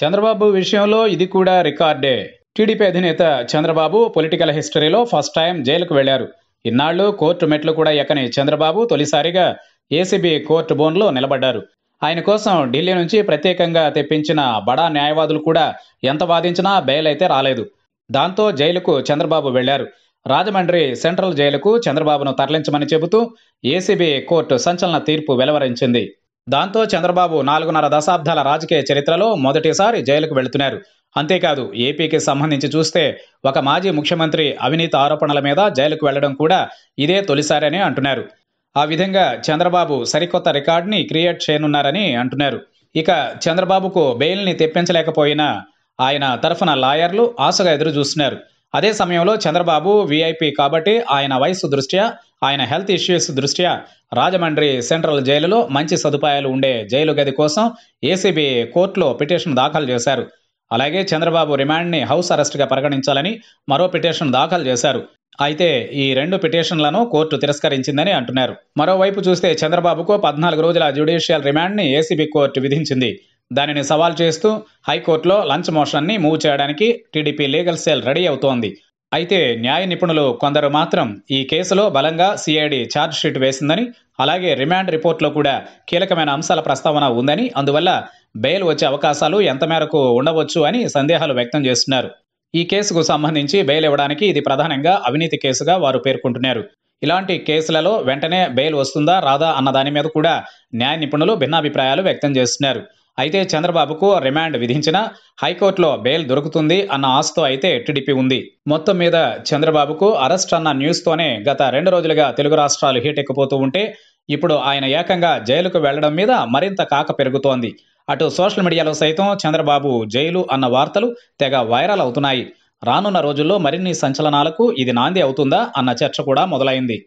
చంద్రబాబు విషయంలో ఇది కూడా రికార్డే టీడీపీ అధినేత చంద్రబాబు పొలిటికల్ హిస్టరీలో ఫస్ట్ టైం జైలుకు వెళ్లారు ఇన్నాళ్లు కోర్టు మెట్లు కూడా ఎక్కని చంద్రబాబు తొలిసారిగా ఏసీబీ కోర్టు బోన్లో నిలబడ్డారు ఆయన కోసం ఢిల్లీ నుంచి ప్రత్యేకంగా తెప్పించిన బడా న్యాయవాదులు కూడా ఎంత వాదించినా బెయిల్ అయితే రాలేదు దాంతో జైలుకు చంద్రబాబు వెళ్లారు రాజమండ్రి సెంట్రల్ జైలుకు చంద్రబాబును తరలించమని చెబుతూ ఏసీబీ కోర్టు సంచలన తీర్పు వెలువరించింది దాంతో చంద్రబాబు నాలుగున్నర దశాబ్దాల రాజకీయ చరిత్రలో మొదటిసారి జైలుకు వెళుతున్నారు అంతేకాదు ఏపీకి సంబంధించి చూస్తే ఒక మాజీ ముఖ్యమంత్రి అవినీతి ఆరోపణల మీద జైలుకు వెళ్లడం కూడా ఇదే తొలిసారని అంటున్నారు ఆ విధంగా చంద్రబాబు సరికొత్త రికార్డుని క్రియేట్ చేయనున్నారని అంటున్నారు ఇక చంద్రబాబుకు బెయిల్ని తెప్పించలేకపోయినా ఆయన తరఫున లాయర్లు ఆశగా ఎదురు చూస్తున్నారు అదే సమయంలో చంద్రబాబు వీఐపీ కాబట్టి ఆయన వయసు దృష్ట్యా ఆయన హెల్త్ ఇష్యూస్ దృష్ట్యా రాజమండ్రి సెంట్రల్ జైలులో మంచి సదుపాయాలు ఉండే జైలు గది కోసం ఏసీబీ కోర్టులో పిటిషన్ దాఖలు చేశారు అలాగే చంద్రబాబు రిమాండ్ని హౌస్ అరెస్ట్గా పరిగణించాలని మరో పిటిషన్ దాఖలు చేశారు అయితే ఈ రెండు పిటిషన్లను కోర్టు తిరస్కరించిందని అంటున్నారు మరోవైపు చూస్తే చంద్రబాబుకు పద్నాలుగు రోజుల జ్యుడిషియల్ రిమాండ్ని ఏసీబీ కోర్టు విధించింది దానిని సవాల్ చేస్తూ హైకోర్టులో లంచ్ మోషన్ని మూవ్ చేయడానికి టీడీపీ లీగల్ సెల్ రెడీ అవుతోంది అయితే న్యాయ నిపుణులు కొందరు మాత్రం ఈ కేసులో బలంగా సిఐడి ఛార్జ్షీట్ వేసిందని అలాగే రిమాండ్ రిపోర్ట్లో కూడా కీలకమైన అంశాల ప్రస్తావన ఉందని అందువల్ల బెయిల్ వచ్చే అవకాశాలు ఎంత మేరకు ఉండవచ్చు అని సందేహాలు వ్యక్తం చేస్తున్నారు ఈ కేసుకు సంబంధించి బెయిల్ ఇవ్వడానికి ఇది ప్రధానంగా అవినీతి కేసుగా వారు పేర్కొంటున్నారు ఇలాంటి కేసులలో వెంటనే బెయిల్ వస్తుందా రాదా అన్న దాని మీద కూడా న్యాయ నిపుణులు భిన్నాభిప్రాయాలు వ్యక్తం చేస్తున్నారు అయితే చంద్రబాబుకు రిమాండ్ విధించినా హైకోర్టులో బెయిల్ దొరుకుతుంది అన్న ఆశతో అయితే టీడీపీ ఉంది మొత్తం మీద చంద్రబాబుకు అరెస్ట్ అన్న న్యూస్తోనే గత రెండు రోజులుగా తెలుగు రాష్ట్రాలు హీట్ ఎక్కిపోతూ ఉంటే ఇప్పుడు ఆయన ఏకంగా జైలుకు వెళ్లడం మీద మరింత కాక పెరుగుతోంది అటు సోషల్ మీడియాలో సైతం చంద్రబాబు జైలు అన్న వార్తలు తెగ వైరల్ అవుతున్నాయి రానున్న రోజుల్లో మరిన్ని సంచలనాలకు ఇది నాంది అవుతుందా అన్న చర్చ కూడా మొదలైంది